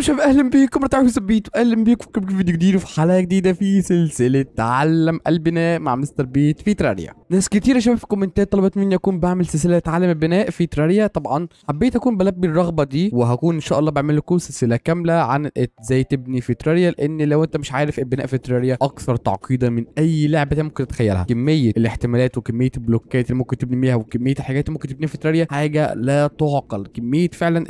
شباب اهلا بيكم رتاحوا سبيتو اهلا بيكم في فيديو جديد وفي حلقه جديده في سلسله تعلم البناء مع مستر بيت في تراريا ناس كتير يا شباب في الكومنتات طلبت مني اكون بعمل سلسله تعلم البناء في تراريا طبعا حبيت اكون بلبي الرغبه دي وهكون ان شاء الله بعمل لكم سلسله كامله عن ازاي تبني في تراريا لان لو انت مش عارف البناء في تراريا اكثر تعقيدا من اي لعبه ممكن تتخيلها كميه الاحتمالات وكميه البلوكات اللي ممكن تبني بيها وكميه الحاجات اللي ممكن تبنيها في تراريا حاجه لا تعقل كميه فعلا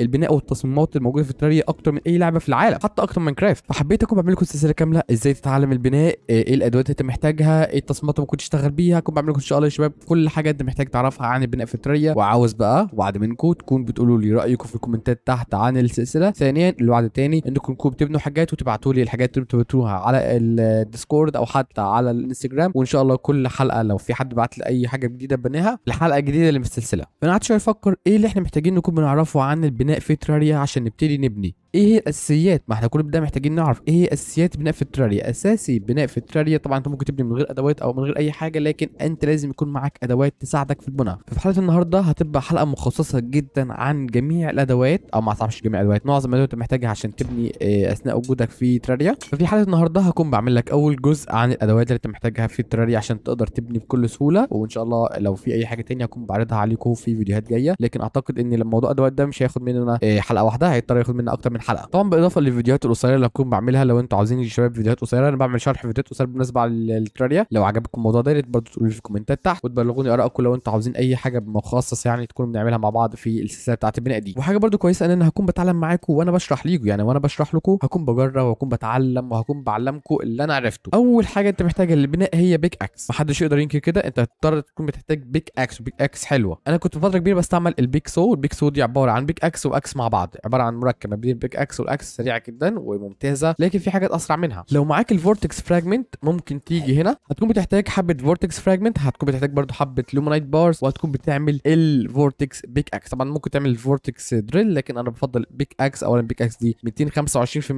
البناء والتصميمات الموجوده في تراريا اكتر من اي لعبه في العالم حتى اكتر من كرافت فحبيت اكون بعمل لكم سلسله كامله ازاي تتعلم البناء آه، ايه الادوات اللي انت محتاجها ايه التصميمات اللي ممكن تشتغل بيها كنت بعمل لكم ان شاء الله يا شباب كل حاجه انت محتاج تعرفها عن البناء التريا وعاوز بقى وعد منكم تكون بتقولوا لي رايكم في الكومنتات تحت عن السلسله ثانيا الوعد الثاني انكم تكونوا بتبنوا حاجات وتبعتوا لي الحاجات اللي بتبعتوها على الديسكورد او حتى على الانستجرام وان شاء الله كل حلقه لو في حد بعت لي اي حاجه جديده بناها الحلقه الجديده اللي في السلسله فانا قعدت شويه افكر ايه اللي احنا محتاجين نكون بنعرفه عن البناء في تراريا عشان نبتدي نبني ايه هي الاساسيات ما احنا كل ده محتاجين نعرف ايه هي اساسيات بناء في التراريا اساسي بناء في التراريا طبعا انت ممكن تبني من غير ادوات او من غير اي حاجه لكن انت لازم يكون معاك ادوات تساعدك في البناء ففي حلقه النهارده هتبقى حلقه مخصصه جدا عن جميع الادوات او ما تعرفش جميع الادوات معظم الادوات انت محتاجها عشان تبني آه، اثناء وجودك في تراريا ففي حلقه النهارده هكون بعمل لك اول جزء عن الادوات اللي انت محتاجها في التراريا عشان تقدر تبني بكل سهوله وان شاء الله لو في اي حاجه تانية هكون بعرضها عليكم في فيديوهات جايه لكن اعتقد ان الموضوع الادوات ده مش هياخد مننا آه، حلقه واحده هيضطر ياخد مننا اكتر من حلقه طبعا بالاضافه للفيديوهات القصيره اللي هكون بعملها لو انتوا عاوزين يا شباب فيديوهات قصيره انا بعمل شرح فيديوهات قصيره بالنسبه للتراريا لو عجبكم الموضوع ده يا ريت تقولوا لي في الكومنتات تحت وتبلغوني ارائكم لو انتوا عاوزين اي حاجه مخصص يعني تكون بنعملها مع بعض في السلسله بتاعت البناء دي وحاجه برضه كويسه ان انا هكون بتعلم معاكم وانا بشرح ليكم يعني وانا بشرح لكم هكون بجرب وهكون بتعلم وهكون بعلمكم اللي انا عرفته اول حاجه انت محتاجها للبناء هي بيك اكس محدش يقدر ينكر كده انت هتضطر تكون بتحتاج بيك اكس وبيك اكس حلوه انا كنت فتره كبيره بستعمل البيك سو والبيك سو دي عباره عن بيك اكس واكس مع بعض عباره عن مركب دي بيك اكس والاكس سريعه جدا وممتازه لكن في حاجات اسرع منها لو معاك الفورتكس فراجمنت ممكن تيجي هنا هتكون بتحتاج حبه فورتكس فراجمنت هتكون بتحتاج برده حبه لومينايت بارز وهتكون بتعمل الفورتكس بيك اكس طبعا ممكن تعمل الفورتكس دريل لكن انا بفضل بيك اكس اولا بيك اكس دي 225%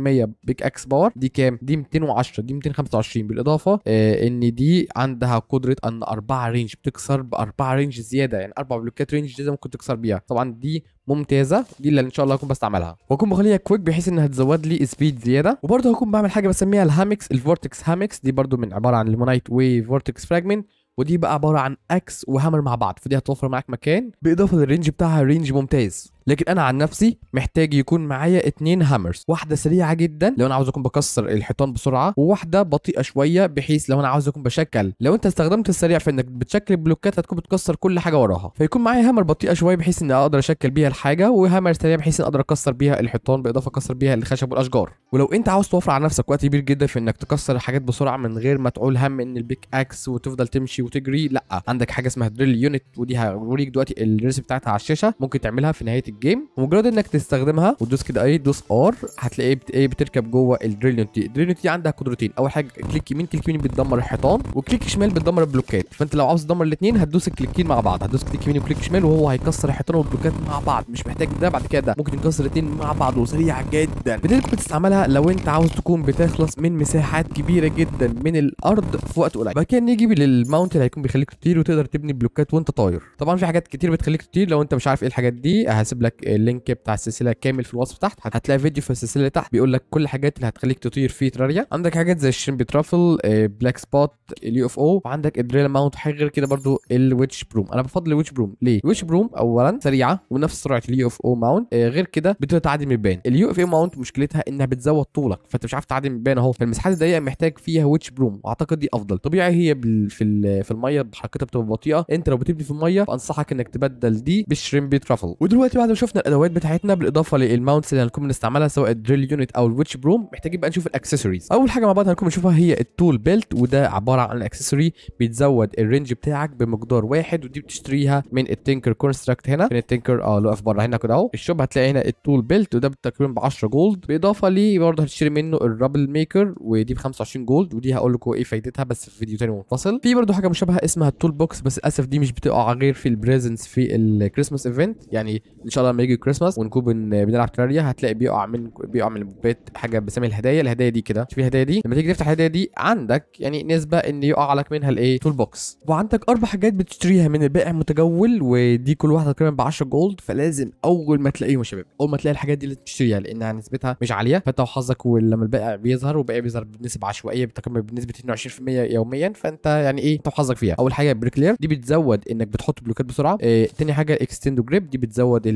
بيك اكس باور دي كام دي 210 دي 225 بالاضافه آه ان دي عندها قدره ان اربعه رينج بتكسر باربعه رينج زياده يعني اربع بلوكات رينج زياده ممكن تكسر بيها طبعا دي ممتازه دي اللي ان شاء الله هكون بستعملها واكون بخليها كويك بحيث انها تزود لي سبيد زياده وبرده هكون بعمل حاجه بسميها الهامكس الفورتكس هامكس دي برده من عباره عن ليمونايت فورتكس فراجمنت ودي بقى عباره عن اكس وهامر مع بعض فدي هتوفر معاك مكان بالاضافه للرينج بتاعها رينج ممتاز لكن انا عن نفسي محتاج يكون معايا اتنين هامرز واحده سريعه جدا لو انا عاوز اكون بكسر الحيطان بسرعه وواحده بطيئه شويه بحيث لو انا عاوز اكون بشكل لو انت استخدمت السريع في انك بتشكل بلوكات هتكون بتكسر كل حاجه وراها فيكون معايا هامر بطيئه شويه بحيث اني اقدر اشكل بيها الحاجه وهامر سريع بحيث ان اقدر اكسر بيها الحيطان بالاضافه اكسر بيها الخشب والاشجار ولو انت عاوز توفر على نفسك وقت كبير جدا في انك تكسر الحاجات بسرعه من غير ما تعول هم ان البيك اكس وتفضل تمشي وتجري لا عندك حاجه اسمها دريل يونت ودي هوريك دلوقتي الريس بتاعتها على الشاشه ممكن تعملها في نهايه الجيم ومجرد انك تستخدمها وتدوس كده ايه تدوس ار هتلاقيه بت... ايه بتركب جوه الدريليون تي الدريليون تي عندها قدرتين اول حاجه كليك يمين كليك يمين بتدمر الحيطان وكليك شمال بتدمر البلوكات فانت لو عاوز تدمر الاثنين هتدوس الكليكين مع بعض هتدوس كليك يمين وكليك شمال وهو هيكسر الحيطان والبلوكات مع بعض مش محتاج ده بعد كده ده ممكن يكسر الاثنين مع بعض وسريع جدا بديلك بتستعملها لو انت عاوز تكون بتخلص من مساحات كبيره جدا من الارض في وقت قليل بعد كده نيجي للماونت اللي هيكون بيخليك تطير وتقدر تبني بلوكات وانت طاير طبعا في حاجات كتير بتخليك تطير لو انت مش عارف ايه الحاجات دي هسيب لك اللينك بتاع السلسله كامل في الوصف تحت هتلاقي فيديو في السلسله تحت بيقول لك كل الحاجات اللي هتخليك تطير في تراريا عندك حاجات زي الشيمبي ترافل بلاك آه، سبوت اليو اف او وعندك الدريل ماونت حاجه غير كده برضو الويتش بروم انا بفضل الويتش بروم ليه الويتش بروم اولا سريعه ونفس سرعه اليو اف او ماونت آه، غير كده بتقدر تعدي من البان اليو اف او ماونت مشكلتها انها بتزود طولك فانت مش عارف تعدي من البان اهو فالمساحات الضيقه محتاج فيها ويتش بروم واعتقد دي افضل طبيعي هي بال... في ال... في الميه حركتها بتبقى بطيئه انت لو بتبني في الميه فانصحك انك تبدل دي بالشريمبي ترافل ودلوقتي بعد ما شفنا الادوات بتاعتنا بالاضافه للماونتس اللي هنكون بنستعملها سواء الدريل يونت او الويتش بروم محتاجين بقى نشوف الاكسسوارز اول حاجه مع بعض هنكون بنشوفها هي التول بيلت وده عباره عن اكسسوري بيتزود الرينج بتاعك بمقدار واحد ودي بتشتريها من التنكر كونستراكت هنا من التنكر اه لو بره هنا كده اهو الشوب هتلاقي هنا التول بيلت وده بالتقريبا ب 10 جولد بالاضافه ليه برضه هتشتري منه الرابل ميكر ودي ب 25 جولد ودي هقول لكم ايه فايدتها بس في فيديو تاني منفصل في برضه حاجه مشابهه اسمها التول بوكس بس للاسف دي مش بتقع غير في البريزنس في الكريسماس ايفنت يعني ان شاء الله لما يجي كريسماس ونكون بنلعب تراريا هتلاقي بيقع من بيقع من البيت حاجه بسمي الهدايا الهدايا دي كده شوف الهدايا دي لما تيجي تفتح الهدايا دي عندك يعني نسبه ان يقع لك منها الايه تول بوكس وعندك اربع حاجات بتشتريها من البائع المتجول ودي كل واحده تقريبا ب 10 جولد فلازم اول ما تلاقيهم يا شباب اول ما تلاقي الحاجات دي اللي تشتريها لانها نسبتها مش عاليه فانت وحظك ولما البائع بيظهر والبائع بيظهر بنسبه عشوائيه بتقريبا بنسبه 22% يوميا فانت يعني ايه انت وحظك فيها اول حاجه بريكلير دي بتزود انك بتحط بلوكات بسرعه إيه تاني حاجه اكستندو جريب دي بتزود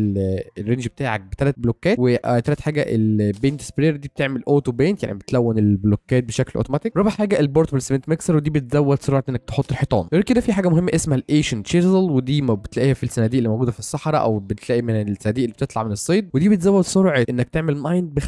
الرينج بتاعك بثلاث بلوكات وثالث حاجه البينت سبرير دي بتعمل اوتو بينت يعني بتلون البلوكات بشكل اوتوماتيك رابع حاجه البورتبل سيمنت ميكسر ودي بتزود سرعه انك تحط الحيطان غير كده في حاجه مهمه اسمها الايشن تشيزل ودي ما بتلاقيها في الصناديق اللي موجوده في الصحراء او بتلاقي من الصناديق اللي بتطلع من الصيد ودي بتزود سرعه انك تعمل ماين ب 25%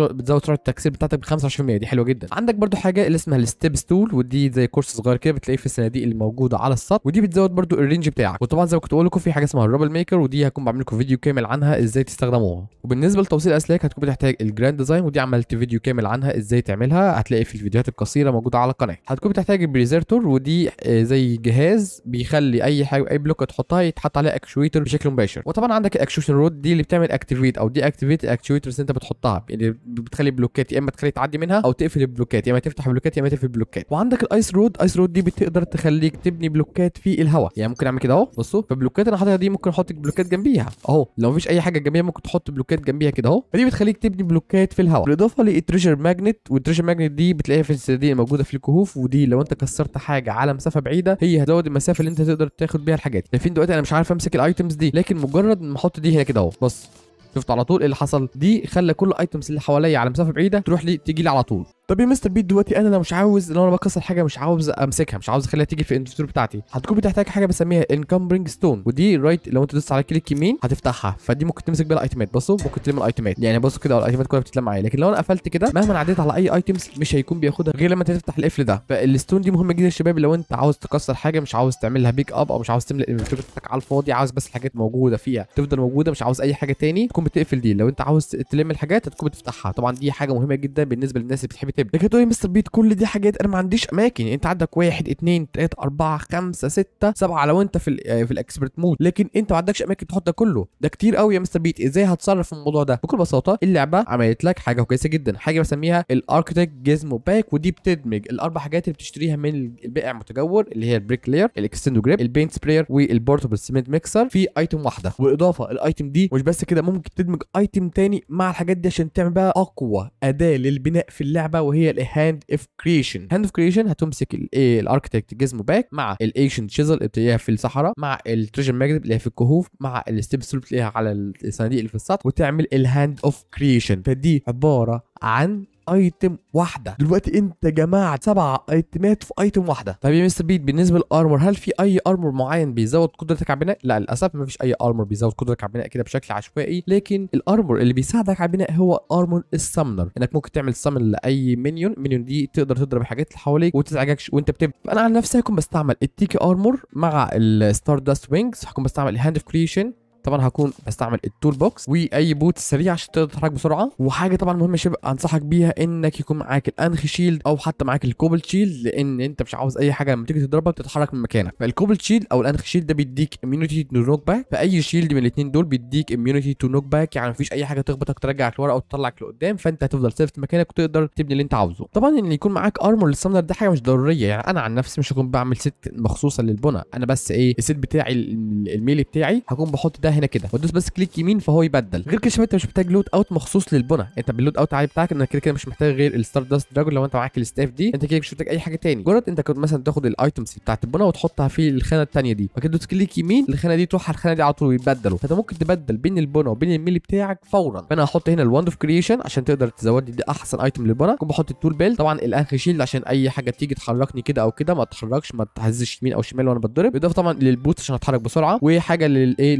بتزود سرعه التكسير بتاعتك ب 25% دي حلوه جدا عندك برده حاجه اللي اسمها الستيب ستول ودي زي كورس صغير كده بتلاقيه في الصناديق اللي موجوده على السطح ودي بتزود برده الرينج بتاعك وطبعا زي ما كنت بقول لكم في حاجه اسمها الرابل ميكر ودي هكون بعمل لكم لكم فيديو كامل عنها ازاي تستخدموها وبالنسبه لتوصيل الاسلاك هتكون بتحتاج الجراند ديزاين ودي عملت فيديو كامل عنها ازاي تعملها هتلاقي في الفيديوهات القصيره موجوده على القناه هتكون بتحتاج البريزرتور ودي آه، زي جهاز بيخلي اي حاجه اي بلوك تحطها يتحط عليها اكشويتر بشكل مباشر وطبعا عندك الاكشويشن رود دي اللي بتعمل اكتيفيت او دي اكتيفيت اللي انت بتحطها يعني بتخلي بلوكات يا اما تخلي تعدي منها او تقفل البلوكات يا اما تفتح بلوكات يا اما تقفل بلوكات وعندك الايس رود ايس رود دي بتقدر تخليك تبني بلوكات في الهواء يعني ممكن اعمل كده اهو بصوا فبلوكات انا حاططها دي ممكن احط بلوكات جنبيها اهو لو مفيش اي حاجه جنبيها ممكن تحط بلوكات جنبيها كده اهو فدي بتخليك تبني بلوكات في الهواء بالاضافه للتريجر ماجنت والتريجر ماجنت دي بتلاقيها في الصناديق الموجوده في الكهوف ودي لو انت كسرت حاجه على مسافه بعيده هي هتزود المسافه اللي انت تقدر تاخد بيها الحاجات شايفين دلوقتي انا مش عارف امسك الايتمز دي لكن مجرد ما احط دي هنا كده اهو بص شفت على طول ايه اللي حصل دي خلى كل الايتمز اللي حواليا على مسافه بعيده تروح لي تيجي لي على طول طب يا مستر بيت دلوقتي انا لو مش عاوز لو انا بكسر حاجه مش عاوز امسكها مش عاوز اخليها تيجي في الانفنتوري بتاعتي هتكون بتحتاج حاجه بسميها انكمبرنج ستون ودي رايت لو انت دوست على كليك يمين هتفتحها فدي ممكن تمسك بيها الايتمات بصوا ممكن تلم الايتمات يعني بصوا كده الايتمات كلها بتتلم معايا لكن لو انا قفلت كده مهما عديت على اي ايتمز مش هيكون بياخدها غير لما انت تفتح القفل ده فالستون دي مهمه جدا يا شباب لو انت عاوز تكسر حاجه مش عاوز تعملها بيك اب او مش عاوز تملى الانفنتوري بتاعتك على الفاضي عاوز بس الحاجات موجوده فيها تفضل موجوده مش عاوز اي حاجه تاني تكون بتقفل دي لو انت عاوز تلم الحاجات هتكون بتفتحها طبعا دي حاجه مهمه جدا بالنسبه للناس اللي بتحب بتبدا لكن تقول لي مستر بيت كل دي حاجات انا ما عنديش اماكن يعني انت عندك واحد اثنين ثلاثه اربعه خمسه سته سبعه لو انت في آه، في الاكسبرت مود لكن انت ما عندكش اماكن تحط ده كله ده كتير قوي يا مستر بيت ازاي هتصرف في الموضوع ده بكل بساطه اللعبه عملت لك حاجه كويسه جدا حاجه بسميها الاركتيك جيزمو باك ودي بتدمج الاربع حاجات اللي بتشتريها من البائع المتجول اللي هي البريك لاير الاكستندو جريب البينت سبراير والبورتبل سيمنت ميكسر في ايتم واحده والاضافه الايتم دي مش بس كده ممكن تدمج ايتم تاني مع الحاجات دي عشان تعمل بقى اقوى اداه للبناء في اللعبه وهي الهاند اوف كريشن هاند اوف كريشن هتمسك الاركتكت جزمه باك مع الايشن شيزل اللي بتلاقيها في الصحراء مع التريجر ماجنت اللي هي في الكهوف مع الستيب اللي بتلاقيها على الصناديق اللي في السطح وتعمل الهاند اوف كريشن فدي عباره عن ايتم واحده دلوقتي انت جمعت سبع ايتمات في ايتم واحده طيب يا مستر بيت بالنسبه للارمر هل في اي ارمر معين بيزود قدرتك على البناء لا للاسف ما فيش اي ارمر بيزود قدرتك على البناء كده بشكل عشوائي لكن الارمر اللي بيساعدك على البناء هو ارمر السامنر انك ممكن تعمل سامن لاي مينيون مينيون دي تقدر تضرب الحاجات اللي حواليك وتزعجكش وانت بتبني فانا عن نفسي هكون بستعمل التيكي ارمر مع الستار داست وينجز هكون بستعمل الهاند اوف كريشن طبعا هكون بستعمل التول بوكس واي بوت سريع عشان تقدر تتحرك بسرعه وحاجه طبعا مهمه شبه انصحك بيها انك يكون معاك الانخي شيلد او حتى معاك الكوبل شيلد لان انت مش عاوز اي حاجه لما تيجي تضربك تتحرك من مكانك فالكوبل شيلد او الانخي شيلد ده بيديك اميونيتي تو نوك باك فاي شيلد من الاثنين دول بيديك اميونيتي تو نوك باك يعني مفيش اي حاجه تخبطك ترجعك لورا او تطلعك لقدام فانت هتفضل سيف في مكانك وتقدر تبني اللي انت عاوزه طبعا ان يكون معاك ارمور للسمنر ده حاجه مش ضروريه يعني انا عن نفسي مش هكون بعمل ست مخصوصه للبنى انا بس ايه الست بتاعي الميلي بتاعي هكون بحط ده هنا كده وتدوس بس كليك يمين فهو يبدل غير كده انت مش محتاج لود اوت مخصوص للبنى انت باللود اوت عادي بتاعك انك كده كده مش محتاج غير الستار داست دراجون لو انت معاك الستاف دي انت كده مش محتاج اي حاجه تاني مجرد انت كنت مثلا تاخد الايتمز بتاعت البنى وتحطها في الخانه الثانيه دي وبعد كده كليك يمين الخانه دي تروح على الخانه دي على طول ويبدلوا فانت ممكن تبدل بين البنى وبين الميلي بتاعك فورا فانا هحط هنا الوند اوف كريشن عشان تقدر تزود دي احسن ايتم للبنى كنت بحط التول بيل طبعا الان شيلد عشان اي حاجه تيجي تحركني كده او كده ما تتحركش ما تهزش يمين او شمال وانا بتضرب اضافه طبعا للبوت عشان اتحرك بسرعه وحاجه للايه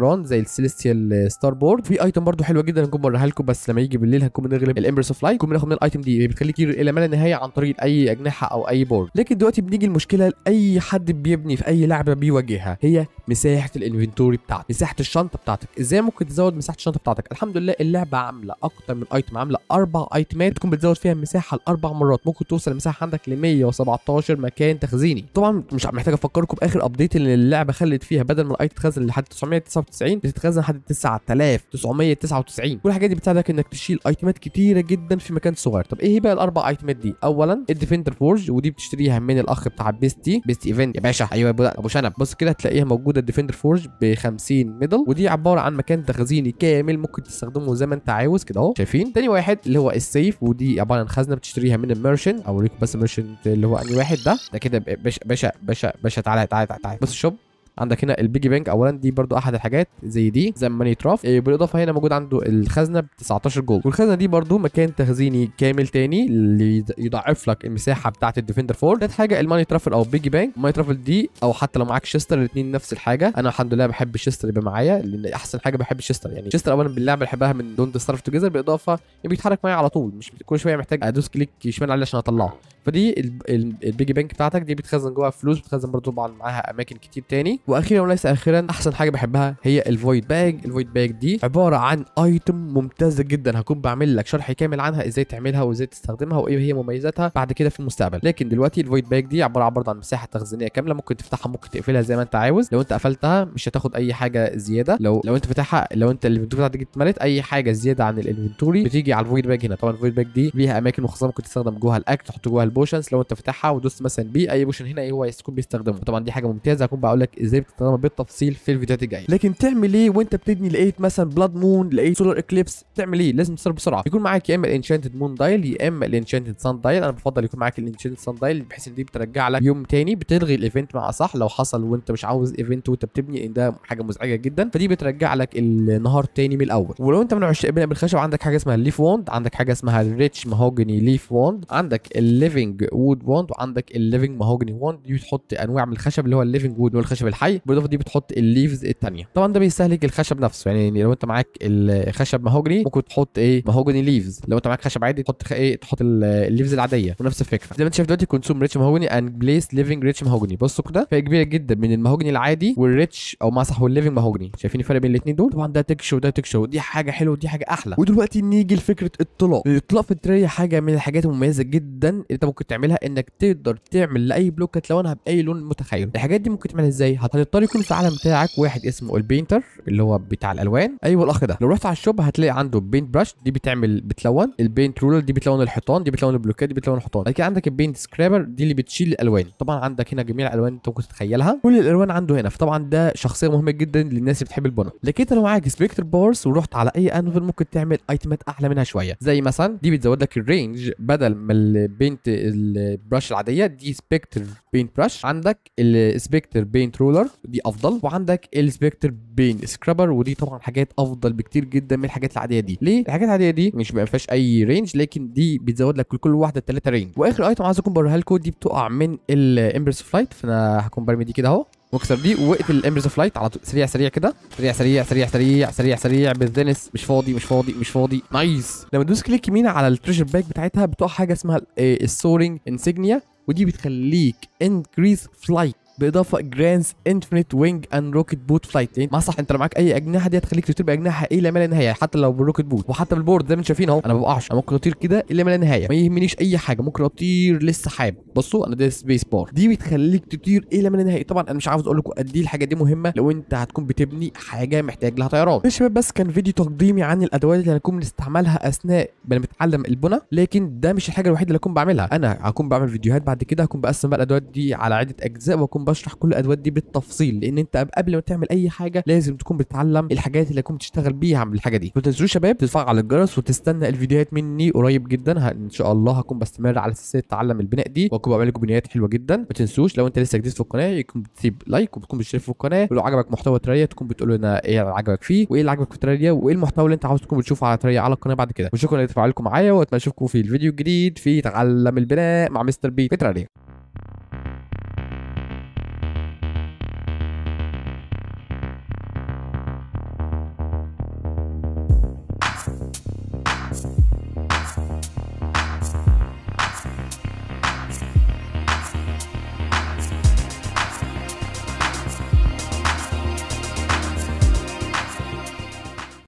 الطيران زي السيليستيال ستار بورد في ايتم برده حلوه جدا هنكون بوريها لكم بس لما يجي بالليل هنكون بنغلب الامبرس اوف لايت نكون بناخد من الايتم دي بتخليك الى ما لا نهايه عن طريق اي اجنحه او اي بورد لكن دلوقتي بنيجي المشكله لاي حد بيبني في اي لعبه بيواجهها هي مساحه الانفنتوري بتاعتك مساحه الشنطه بتاعتك ازاي ممكن تزود مساحه الشنطه بتاعتك الحمد لله اللعبه عامله اكتر من ايتم عامله اربع ايتمات تكون بتزود فيها المساحه لاربع مرات ممكن توصل المساحه عندك ل 117 مكان تخزيني طبعا مش محتاج افكركم باخر ابديت اللي اللعبه خلت فيها بدل ما الايتم تخزن لحد 999 1999 بتتخزن لحد 9999 كل الحاجات دي بتساعدك انك تشيل ايتمات كتيره جدا في مكان صغير طب ايه هي بقى الاربع ايتمات دي اولا الديفندر فورج ودي بتشتريها من الاخ بتاع بيستي بيست ايفنت يا باشا ايوه ابو شنب بص كده هتلاقيها موجوده الديفندر فورج ب 50 ميدل ودي عباره عن مكان تخزيني كامل ممكن تستخدمه زي ما انت عاوز كده اهو شايفين تاني واحد اللي هو السيف ودي عباره عن خزنه بتشتريها من الميرشن اوريكم بس الميرشن اللي هو انهي واحد ده ده كده باشا باشا باشا باشا تعالى تعالى تعالى بص الشوب عندك هنا البيجي بانك اولا دي برده احد الحاجات زي دي زي ماني إيه، تراف بالاضافه هنا موجود عنده الخزنه ب 19 جولد والخزنه دي برده مكان تخزيني كامل تاني اللي يضعف لك المساحه بتاعت الديفندر فور ثالث حاجه الماني ترافل او بيجي بانك الماني ترافل دي او حتى لو معاك شيستر الاثنين نفس الحاجه انا الحمد لله بحب الشيستر يبقى معايا لان احسن حاجه بحب الشيستر يعني الشيستر اولا باللعبه بحبها من دونت ستارف توجذر بالاضافه يعني بيتحرك معايا على طول مش كل شويه محتاج ادوس كليك شمال عليه عشان اطلعه فدي البيجي بانك بتاعتك دي بتخزن جواها فلوس بتخزن برضو طبعا معاها اماكن كتير تاني واخيرا وليس اخرا احسن حاجه بحبها هي الفويد باج الفويد باج دي عباره عن ايتم ممتازه جدا هكون بعمل لك شرح كامل عنها ازاي تعملها وازاي تستخدمها وايه هي مميزاتها بعد كده في المستقبل لكن دلوقتي الفويد باج دي عباره برضه عن مساحه تخزينيه كامله ممكن تفتحها ممكن تقفلها زي ما انت عاوز لو انت قفلتها مش هتاخد اي حاجه زياده لو لو انت فاتحها لو انت الانفنتوري بتاعتك اتملت اي حاجه زياده عن الانفنتوري بتيجي على الفويد باج هنا طبعا الفويد باج دي ليها اماكن مخصصه ممكن تستخدم جواها الاكل تحط جواها البوشنز لو انت فاتحها ودوست مثلا بي اي بوشن هنا ايه هو هيكون بيستخدمه طبعا دي حاجه ممتازه هكون بقول لك ازاي بتستخدمها بالتفصيل في الفيديوهات الجايه لكن تعمل ايه وانت بتبني لقيت مثلا بلاد مون لقيت سولار اكليبس تعمل ايه لازم تصرف بسرعه يكون معاك يا اما الانشانتد مون دايل يا اما الانشانتد سان دايل انا بفضل يكون معاك الانشانتد سان دايل بحيث ان دي بترجع لك يوم تاني بتلغي الايفنت مع صح لو حصل وانت مش عاوز ايفنت وانت بتبني ان ده حاجه مزعجه جدا فدي بترجع لك النهار تاني من الاول ولو انت من عشاق بناء بالخشب عندك حاجه اسمها الليف ووند عندك حاجه اسمها الريتش ماهوجني ليف ووند عندك الليفنج وود ووند وعندك الليفنج ماهوجني ووند دي بتحط انواع من الخشب اللي هو الليفنج وود والخشب حي بالاضافه دي بتحط الليفز الثانيه طبعا ده بيستهلك الخشب نفسه يعني لو انت معاك الخشب مهوجني ممكن تحط ايه مهوجني ليفز لو انت معاك خشب عادي تحط ايه تحط الليفز العاديه ونفس الفكره زي ما انت شايف دلوقتي كونسوم ريتش مهوجني اند بليس ليفنج ريتش مهوجني بصوا كده فرق كبير جدا بين المهوجني العادي والريتش او ما صح والليفنج مهوجني شايفين الفرق بين الاثنين دول طبعا ده تكشو وده تكشو دي حاجه حلوه ودي حاجه احلى ودلوقتي نيجي لفكره الطلاق الاطلاق في التريه حاجه من الحاجات المميزه جدا اللي انت ممكن تعملها انك تقدر تعمل لاي بلوكه لونها باي لون متخيل الحاجات دي ممكن تعملها ازاي هتضطر يكون في العالم بتاعك واحد اسمه البينتر اللي هو بتاع الالوان ايوه الاخ ده لو رحت على الشوب هتلاقي عنده بينت براش دي بتعمل بتلون البينت رولر دي بتلون الحيطان دي بتلون البلوكات دي بتلون الحيطان بعد عندك البينت سكرابر دي اللي بتشيل الالوان طبعا عندك هنا جميع الالوان انت ممكن تتخيلها كل الالوان عنده هنا فطبعا ده شخصيه مهمه جدا للناس اللي بتحب البنا لكن انت لو معاك سبيكتر بورس ورحت على اي انفل ممكن تعمل ايتمات اعلى منها شويه زي مثلا دي بتزود لك الرينج بدل ما البينت البراش العاديه دي سبيكتر بينت براش عندك السبيكتر بينت رولر سكرابر دي افضل وعندك السبكتر بين سكرابر ودي طبعا حاجات افضل بكتير جدا من الحاجات العاديه دي ليه الحاجات العاديه دي مش ما فيهاش اي رينج لكن دي بتزود لك كل واحده 3 رينج واخر ايتم عايز اكون بوريها لكم دي بتقع من الامبرس فلايت فانا هكون برمي دي كده اهو واكسر دي واقتل الامبرز اوف لايت على طول سريع سريع كده سريع سريع سريع سريع سريع سريع بالدنس مش فاضي مش فاضي مش فاضي نايس لما تدوس كليك يمين على التريجر باك بتاعتها بتقع حاجه اسمها السورينج انسجنيا آه، ودي بتخليك انكريز فلايت باضافه جرانز انفينيت وينج اند روكت بوت فلايت لين ما صح انت لو معاك اي اجنحه دي هتخليك تطير باجنحه الى ما لا نهايه حتى لو بالروكت بوت وحتى بالبورد زي ما انتم شايفين اهو انا ما بقعش انا ممكن اطير كده الى ما لا نهايه ما يهمنيش اي حاجه ممكن اطير لسه حاب بصوا انا ده سبيس بار دي بتخليك تطير الى ما لا نهايه طبعا انا مش عاوز اقول لكم قد ايه الحاجه دي مهمه لو انت هتكون بتبني حاجه محتاج لها طيران يا شباب بس كان فيديو تقديمي عن الادوات اللي هنكون بنستعملها اثناء ما بنتعلم البنى لكن ده مش الحاجه الوحيده اللي هكون بعملها انا هكون بعمل فيديوهات بعد كده هكون بقسم بقى الادوات دي على عده اجزاء واكون بشرح كل الادوات دي بالتفصيل لان انت قبل ما تعمل اي حاجه لازم تكون بتتعلم الحاجات اللي هتكون بتشتغل بيها عامل الحاجه دي ما تنسوش شباب تتفرج على الجرس وتستنى الفيديوهات مني قريب جدا ان شاء الله هكون بستمر على سلسله تعلم البناء دي واكون بعمل لكم بنايات حلوه جدا ما تنسوش لو انت لسه جديد في القناه يكون بتسيب لايك وبتكون بتشترك في القناه ولو عجبك محتوى تريا تكون بتقول لنا ايه اللي عجبك فيه وايه اللي عجبك في تريا وايه المحتوى اللي انت عاوز تكون بتشوفه على تريا على القناه بعد كده وشكرا لتفاعلكم معايا واتمنى اشوفكم في الفيديو الجديد في تعلم البناء مع مستر بي في تريا